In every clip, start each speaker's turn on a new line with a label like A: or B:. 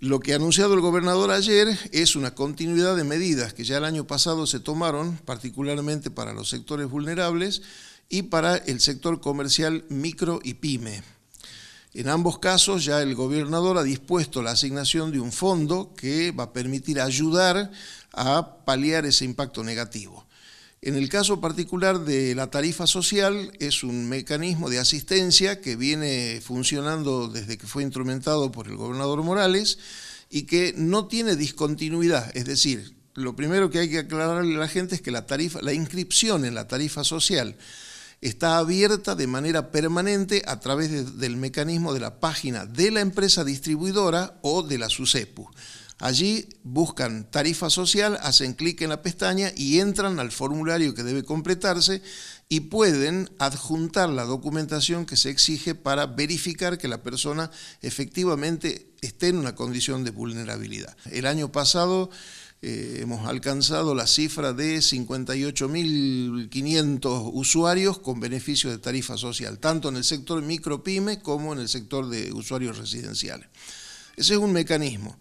A: Lo que ha anunciado el gobernador ayer es una continuidad de medidas que ya el año pasado se tomaron, particularmente para los sectores vulnerables y para el sector comercial micro y pyme. En ambos casos ya el gobernador ha dispuesto la asignación de un fondo que va a permitir ayudar a paliar ese impacto negativo. En el caso particular de la tarifa social, es un mecanismo de asistencia que viene funcionando desde que fue instrumentado por el gobernador Morales y que no tiene discontinuidad. Es decir, lo primero que hay que aclararle a la gente es que la, tarifa, la inscripción en la tarifa social está abierta de manera permanente a través del mecanismo de la página de la empresa distribuidora o de la SUSEPU. Allí buscan tarifa social, hacen clic en la pestaña y entran al formulario que debe completarse y pueden adjuntar la documentación que se exige para verificar que la persona efectivamente esté en una condición de vulnerabilidad. El año pasado eh, hemos alcanzado la cifra de 58.500 usuarios con beneficio de tarifa social, tanto en el sector micropyme como en el sector de usuarios residenciales. Ese es un mecanismo.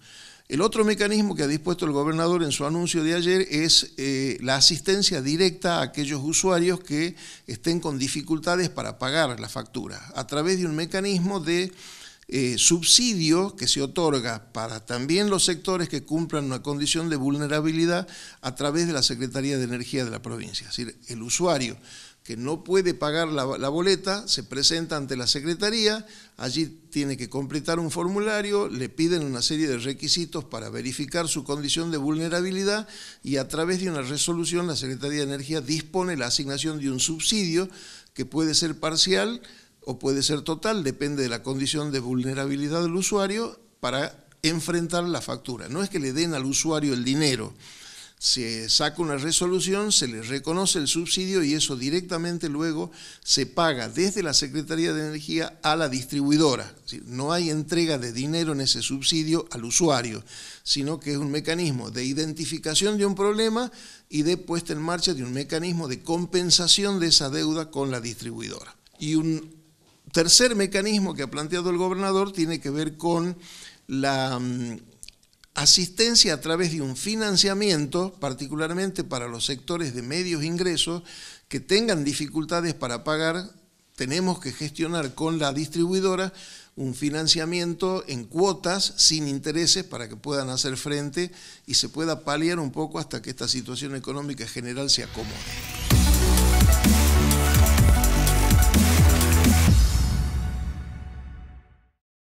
A: El otro mecanismo que ha dispuesto el gobernador en su anuncio de ayer es eh, la asistencia directa a aquellos usuarios que estén con dificultades para pagar la factura, a través de un mecanismo de eh, subsidio que se otorga para también los sectores que cumplan una condición de vulnerabilidad a través de la Secretaría de Energía de la provincia. Es decir, el usuario que no puede pagar la, la, boleta, se presenta ante la Secretaría, allí tiene que completar un formulario, le piden una serie de requisitos para verificar su condición de vulnerabilidad y a través de una resolución la Secretaría de Energía dispone la asignación de un subsidio que puede ser parcial o puede ser total, depende de la condición de vulnerabilidad del usuario, para enfrentar la factura. No es que le den al usuario el dinero, se saca una resolución, se le reconoce el subsidio y eso directamente luego se paga desde la Secretaría de Energía a la distribuidora. No hay entrega de dinero en ese subsidio al usuario, sino que es un mecanismo de identificación de un problema y de puesta en marcha de un mecanismo de compensación de esa deuda con la distribuidora. Y un tercer mecanismo que ha planteado el gobernador tiene que ver con la mm, asistencia a través de un financiamiento, particularmente para los sectores de medios ingresos que tengan dificultades para pagar, tenemos que gestionar con la distribuidora un financiamiento en cuotas sin intereses para que puedan hacer frente y se pueda paliar un poco hasta que esta situación económica general se acomode.